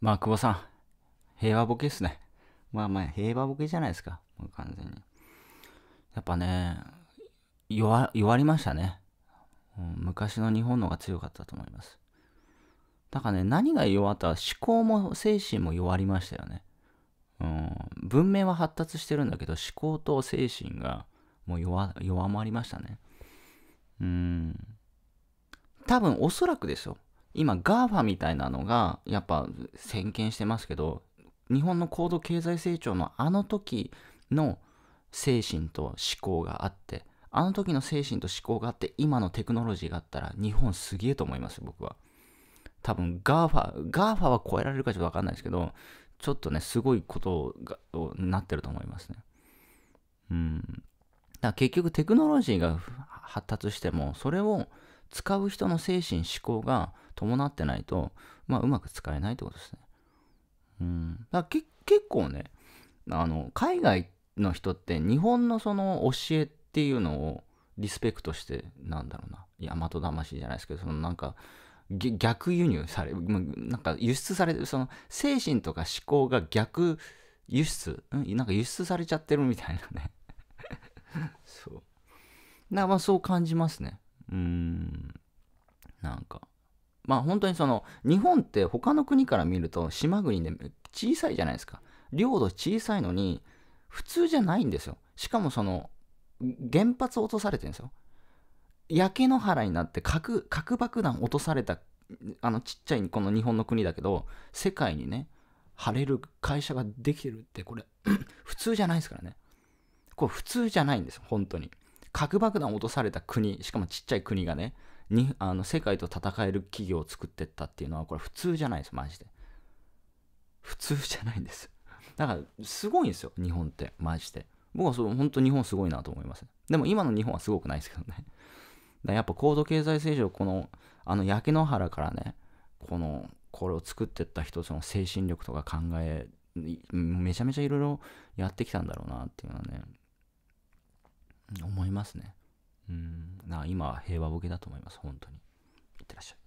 まあ、久保さん、平和ボケっすね。まあまあ、平和ボケじゃないですか。もう完全に。やっぱね、弱、弱りましたね。昔の日本の方が強かったと思います。だからね、何が弱った思考も精神も弱りましたよね。うん、文明は発達してるんだけど、思考と精神がもう弱、弱まりましたね。うん。多分、おそらくですよ。今 GAFA みたいなのがやっぱ先見してますけど日本の高度経済成長のあの時の精神と思考があってあの時の精神と思考があって今のテクノロジーがあったら日本すげえと思います僕は多分 GAFA GAFA は超えられるかちょっと分かんないですけどちょっとねすごいことがなってると思いますねうんだから結局テクノロジーが発達してもそれを使う人の精神思考が伴ってないと、まあ、うまく使えないってことですね。うん、だけ結構ねあの海外の人って日本のその教えっていうのをリスペクトしてなんだろうな大和魂じゃないですけどそのなんか逆輸入されなんか輸出されてその精神とか思考が逆輸出なんか輸出されちゃってるみたいなね そうまあそう感じますねうーんなんかまあ本当にその日本って他の国から見ると島国で小さいじゃないですか領土小さいのに普通じゃないんですよしかもその原発落とされてるんですよ焼け野原になって核核爆弾落とされたあのちっちゃいこの日本の国だけど世界にね晴れる会社ができてるってこれ 普通じゃないですからねこれ普通じゃないんです本当に核爆弾を落とされた国、しかもちっちゃい国がね、にあの世界と戦える企業を作ってったっていうのは、これ普通じゃないです、マジで。普通じゃないんです。だから、すごいんですよ、日本って、マジで。僕はそう、本当日本すごいなと思います。でも今の日本はすごくないですけどね。だやっぱ高度経済成長、この、あの、焼け野原からね、この、これを作ってった人その精神力とか考え、めちゃめちゃいろいろやってきたんだろうなっていうのはね、思いますね。うん、な今は平和ボケだと思います、本当に。いってらっしゃい。